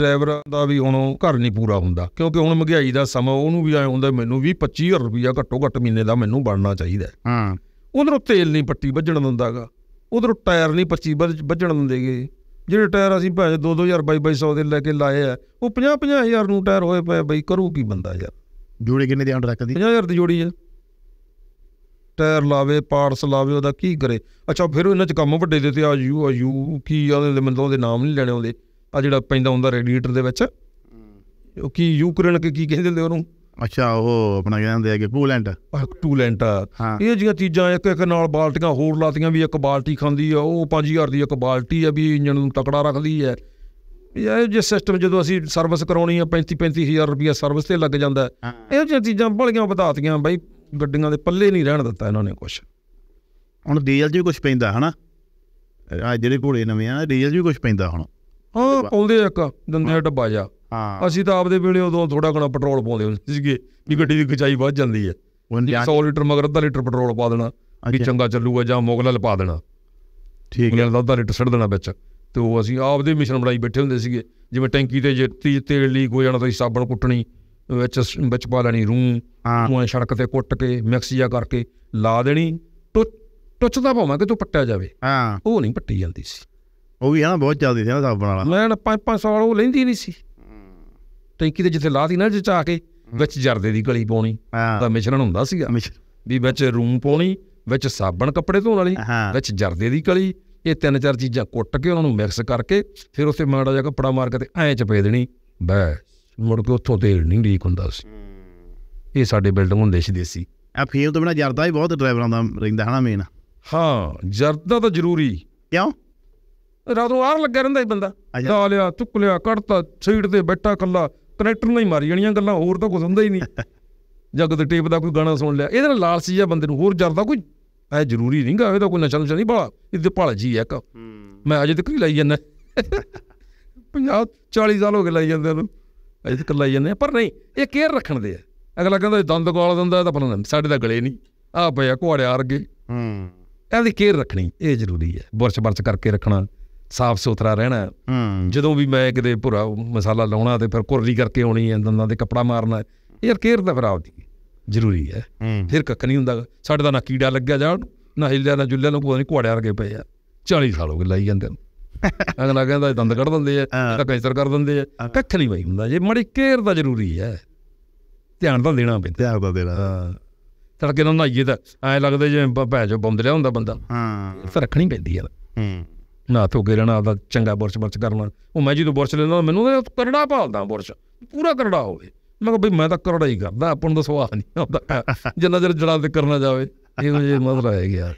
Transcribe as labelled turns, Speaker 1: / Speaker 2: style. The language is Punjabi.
Speaker 1: ਡਰਾਈਵਰਾਂ ਦਾ ਵੀ ਹੁਣ ਘਰ ਨਹੀਂ ਪੂਰਾ ਹੁੰਦਾ ਕਿਉਂਕਿ ਹੁਣ ਮਹਿੰਗਾਈ ਦਾ ਸਮਾਂ ਉਹਨੂੰ ਵੀ ਆਉਂਦਾ ਹੁੰਦਾ ਮੈਨੂੰ ਵੀ 25000 ਰੁਪਇਆ ਘੱਟੋ ਘੱਟ ਮਹੀਨੇ ਦਾ ਮੈਨੂੰ ਬਣਨਾ ਚਾਹੀਦਾ ਹਾਂ ਉਧਰੋਂ ਤੇਲ ਨਹੀਂ ਪੱਟੀ ਵੱਜਣ ਦਿੰਦਾਗਾ ਉਧਰੋਂ ਟਾਇਰ ਨਹੀਂ 25 ਵੱਜਣ ਦਿੰਦੇਗੇ ਜਿਹੜੇ ਟਾਇਰ ਅਸੀਂ ਭਾਵੇਂ 2000 2200 ਦੇ ਲੈ ਕੇ ਲਾਏ ਆ ਉਹ 50-50000 ਨੂੰ ਟਾਇਰ ਹੋਏ ਪਏ ਬਈ ਕਰੂ ਕੀ ਬੰਦਾ ਯਾਰ ਜੋੜੇ ਕਿੰਨੇ ਦੇ ਅੰਡ ਰੱਖਦੀ 50000 ਦੀ ਜੋੜੀ ਆ ਟਾਇਰ ਲਾਵੇ ਪਾਰਟਸ ਲਾਵੇ ਉਹਦਾ ਕੀ ਕਰੇ ਅੱਛਾ ਫਿਰ ਇਹਨਾਂ 'ਚ ਕੰਮ ਵੱਡੇ ਦੇ ਤੇ ਆ ਯੂ ਆ ਯੂ ਕੀ ਆ ਦੇ ਮੰਦੋਂ ਦੇ ਨਾਮ ਨਹੀਂ ਲੈਣੇ ਆਉਂਦੇ ਆ ਜਿਹੜਾ ਪੈਂਦਾ ਹੁੰਦਾ ਰੇਡੀਏਟਰ ਦੇ ਵਿੱਚ ਉਹ ਕੀ ਯੂਕਰੇਨ ਕੇ ਕੀ ਕਹਿੰਦੇ ਹੁੰਦੇ ਉਹਨੂੰ ਅੱਛਾ ਉਹ ਆਪਣਾ ਕਹਿੰਦੇ ਆ ਕਿ ਪੂਲੈਂਟ ਕੂਲੈਂਟ ਇਹ ਜਿਹੜੀਆਂ ਚੀਜ਼ਾਂ ਇੱਕ ਇੱਕ ਨਾਲ ਬਾਲਟੀਆਂ ਹੋਰ ਲਾਤੀਆਂ ਵੀ ਇੱਕ ਬਾਲਟੀ ਖਾਂਦੀ ਆ ਉਹ 5000 ਦੀ ਇੱਕ ਬਾਲਟੀ ਆ ਵੀ ਇੰਜਣ ਨੂੰ ਤਕੜਾ ਰੱਖਦੀ ਹੈ ਇਹ ਜੇ ਸਿਸਟਮ ਜਦੋਂ ਅਸੀਂ ਸਰਵਿਸ ਕਰਾਉਣੀ ਆ 35 35000 ਰੁਪਏ ਸਰਵਿਸ ਤੇ ਲੱਗ ਜਾਂਦਾ ਇਹੋ ਜਿਹੀਆਂ ਚੀਜ਼ਾਂ ਬੜੀਆਂ ਬਤਾਤੀਆਂ ਬਾਈ ਗੱਡੀਆਂ ਦੇ ਪੱਲੇ ਨਹੀਂ ਰਹਿਣ ਦਿੱਤਾ ਇਹਨਾਂ ਨੇ ਕੁਝ ਹੁਣ ਡੀਜ਼ਲ 'ਚ ਵੀ ਕੁਝ ਪੈਂਦਾ ਹਨਾ ਆ ਜਿਹੜੇ ਘੋੜੇ ਨਵੇਂ ਆ ਡੀਜ਼ਲ 'ਚ ਵੀ ਕੁਝ ਪੈਂਦਾ ਹੁਣ ਹਾਂ ਪਾਉਂਦੇ ਇੱਕ ਦੰਦੇ ਡੱਬਾ ਜਾ ਹਾਂ ਅਸੀਂ ਤਾਂ ਆਪਦੇ ਵੇਲੇ ਉਦੋਂ ਥੋੜਾ ਘਣਾ ਪੈਟਰੋਲ ਪਾਉਂਦੇ ਹੁੰਦੇ ਸੀਗੇ ਵੀ ਗੱਡੀ ਦੀ ਖਚਾਈ ਵੱਧ ਜਾਂਦੀ ਹੈ 100 ਲੀਟਰ ਮਗਰ ਅੱਧਾ ਲੀਟਰ ਪੈਟਰੋਲ ਪਾ ਦੇਣਾ ਵੀ ਚੰਗਾ ਚੱਲੂਗਾ ਜਾਂ ਮੁਗਲਾਂ ਪਾ ਦੇਣਾ ਠੀਕ ਹੈ ਅੱਧਾ ਲੀਟਰ ਛੱਡ ਦੇਣਾ ਵਿੱਚ ਤੇ ਉਹ ਅਸੀਂ ਆਪਦੇ ਮਿਸ਼ਨ ਬਣਾਈ ਬੈਠੇ ਹੁੰਦੇ ਸੀਗੇ ਜਿਵੇਂ ਟੈਂਕੀ ਤੇ ਜਿੱਤੀ ਤੇਲ ਲੀਕ ਹੋ ਜਾਣਾ ਤਾਂ ਸਾਬਣ ਕੁੱਟਣੀ ਵਿੱਚ ਵਿੱਚ ਪਾ ਲੈਣੀ ਰੂੰ ਉਹ ਸੜਕ ਤੇ ਕੁੱਟ ਕੇ ਮਿਕਸ ਜਿਆ ਕਰਕੇ ਲਾ ਦੇਣੀ ਟੁੱਚ ਦਾ ਭਾਵਾਂ ਕਿ ਤੂੰ ਪੱਟਿਆ ਜਾਵੇ ਹਾਂ ਉਹ ਨਹੀਂ ਪੱਟੀ ਜਾਂਦੀ ਸੀ ਉਹ ਵੀ ਆ ਬਹੁਤ ਚੱਲਦੀ ਸੀ ਨਾ ਸਾਬਣ ਵਾਲਾ ਲੈਣ 5-5 ਸਾਲ ਉਹ ਲੈਂਦੀ ਨਹੀਂ ਸੀ ਟੈਂਕੀ ਤੇ ਜਿੱਥੇ ਲਾਤੀ ਨਾ ਆ ਕੇ ਵਿੱਚ ਜਰਦੇ ਦੀ ਗਲੀ ਪਾਉਣੀ ਤਾਂ ਮਿਸ਼ਰਣ ਹੁੰਦਾ ਸੀਗਾ ਵੀ ਵਿੱਚ ਰੂਮ ਪਾਉਣੀ ਵਿੱਚ ਸਾਬਣ ਕੱਪੜੇ ਧੋਣ ਵਾਲੀ ਵਿੱਚ ਜਰਦੇ ਦੀ ਗਲੀ ਇਹ ਤਿੰਨ ਚਾਰ ਚੀਜ਼ਾਂ ਕੁੱਟ ਕੇ ਉਹਨਾਂ ਨੂੰ ਮਿਕਸ ਕਰਕੇ ਫਿਰ ਉਸੇ ਮਾੜਾ ਜਿਹਾ ਕੱਪੜਾ ਮਾਰ ਕੇ ਤੇ ਐਂ ਚਪੇ ਦੇਣੀ ਬੈ ਮੁੜ ਕੇ ਉੱਥੋਂ ਤੇਲ ਨਹੀਂ ਲੀਕ ਹੁੰਦਾ ਸੀ ਇਹ ਸਾਡੇ ਬਿਲਡਿੰਗ ਹੁੰਦੇ ਸੀ ਦੇਸੀ ਆ ਫੀਲ ਤੋਂ ਬਿਨਾ ਜਰਦਾ ਵੀ ਬਹੁਤ ਡਰਾਈਵਰਾਂ ਦਾ ਰਹਿੰਦਾ ਹਨਾ ਮੇਨ ਹਾਂ ਜਰਦਾ ਤਾਂ ਜ਼ਰੂਰੀ ਕਿਉਂ ਨੂੰ ਆਰ ਲੱਗਿਆ ਰਹਿੰਦਾ ਇਹ ਬੰਦਾ ਲਾ ਲਿਆ ਚੁੱਕ ਲਿਆ ਕੜਤਾ ਛੇੜ ਤੇ ਬੈਠਾ ਕੱਲਾ ਕਨੈਕਟਰ ਨਾਲ ਹੀ ਮਾਰੀ ਜਾਣੀਆਂ ਗੱਲਾਂ ਹੋਰ ਤਾਂ ਕੁਝ ਹੁੰਦਾ ਹੀ ਨਹੀਂ ਜੱਗ ਤੇ ਟੇਪ ਦਾ ਕੋਈ ਗਾਣਾ ਸੁਣ ਲਿਆ ਇਹਦੇ ਨਾਲ ਲਾਲਸੀ ਜਿਹਾ ਬੰਦੇ ਨੂੰ ਹੋਰ ਜਰਦਾ ਕੋਈ ਐ ਜ਼ਰੂਰੀ ਨਹੀਂਗਾ ਇਹਦਾ ਕੋਈ ਨਸ਼ਾ ਨਸ਼ਾ ਨਹੀਂ ਬਾਲਾ ਇਹਦੇ ਪਾਲ ਜੀ ਇੱਕ ਮੈਂ ਅਜੇ ਤੱਕ ਹੀ ਲਈ ਜਾਂਦਾ 50 40 ਸਾਲ ਹੋ ਗਏ ਲਈ ਜਾਂਦੇ ਨੂੰ ਅਜੇ ਤੱਕ ਲਈ ਜਾਂਦੇ ਪਰ ਨਹੀਂ ਇਹ ਕੇਅਰ ਰੱਖਣ ਦੇ ਆ ਅਗਲਾ ਕਹਿੰਦਾ ਦੰਦ ਗੋਲ ਦਿੰਦਾ ਤਾਂ ਪਤਾ ਸਾਡੇ ਦਾ ਗਲੇ ਨਹੀਂ ਆ ਭਇਆ ਘੋੜਿਆ ਅਰਗੇ ਹੂੰ ਇਹਦੀ ਕੇਅਰ ਰੱਖਣੀ ਇਹ ਜ਼ਰੂਰੀ ਹੈ ਬੁਰਸ਼ ਬਰਸ਼ ਕਰਕੇ ਰੱਖਣਾ ਸਾਫ਼ ਸੁਥਰਾ ਰਹਿਣਾ ਜਦੋਂ ਵੀ ਮੈਂ ਕਿਤੇ ਭੁਰਾ ਮਸਾਲਾ ਲਾਉਣਾ ਤੇ ਫਿਰ ਕੁਰਲੀ ਕਰਕੇ ਆਉਣੀ ਹੈ ਦੰਦਾਂ ਦੇ ਕੱਪੜਾ ਮਾਰਨਾ ਯਾਰ ਕੇਅਰ ਦਾ ਫਿਰ ਆਉਦੀ ਜ਼ਰੂਰੀ ਹੈ ਫਿਰ ਕੱਕ ਨਹੀਂ ਹੁੰਦਾ ਸਾਡੇ ਦਾ ਨਾ ਕੀੜਾ ਲੱਗਿਆ ਜਾਂ ਨਾ ਹਿੱਲਿਆ ਨਾ ਜੁੱਲਿਆ ਨੂੰ ਕੋਈ ਕੁਆੜਿਆ ਰਗੇ ਪਏ ਆ 40 ਸਾਲ ਹੋ ਗਏ ਲਾਈ ਜਾਂਦੇ ਨੇ ਅਗਲਾ ਕਹਿੰਦਾ ਦੰਦ ਕੱਢ ਦਿੰਦੇ ਆ ਤਾਂ ਕੈਂਸਰ ਕਰ ਦਿੰਦੇ ਆ ਕੱਖ ਨਹੀਂ ਬਈ ਹੁੰਦਾ ਜੇ ਮੜੀ ਕੇਅਰ ਦਾ ਜ਼ਰੂਰੀ ਹੈ ਧਿਆਨ ਤਾਂ ਦੇਣਾ ਪੈਂਦਾ ਧਿਆਨ ਤਾਂ ਦੇਣਾ ਹਾਂ ਤੜਕੇ ਨਾਲ ਨਾਈਏ ਤਾਂ ਐ ਲੱਗਦਾ ਜਿਵੇਂ ਭੈਜੋ ਬੰਦ ਲਿਆ ਹੁੰਦਾ ਬੰਦਾ ਹਾਂ ਫਿਰ ਰੱਖਣੀ ਪੈਂਦੀ ਆ ਹੂੰ ਨਾ ਤੋ ਗਿਰਣਾ ਦਾ ਆਦਾ ਚੰਗਾ ਬੁਰਸ਼ ਬੁਰਸ਼ ਕਰਨਾ ਉਹ ਮੈਂ ਜਦੋਂ ਬੁਰਸ਼ ਲੈਂਦਾ ਮੈਨੂੰ ਕਰੜਾ ਭਾਲਦਾ ਬੁਰਸ਼ ਪੂਰਾ ਕਰੜਾ ਹੋਵੇ ਮੈਂ ਕਿਹਾ ਵੀ ਮੈਂ ਤਾਂ ਕਰੜਾ ਹੀ ਕਰਦਾ ਆਪਣ ਦਾ ਸਵਾਹ ਨਹੀਂ ਆਉਂਦਾ ਜਿੰਨਾ ਜਰ ਜੜਾ ਤੇ ਕਰਨਾ ਜਾਵੇ ਇਹੋ ਜਿਹਾ ਮਸਲਾ ਹੈ ਗਿਆ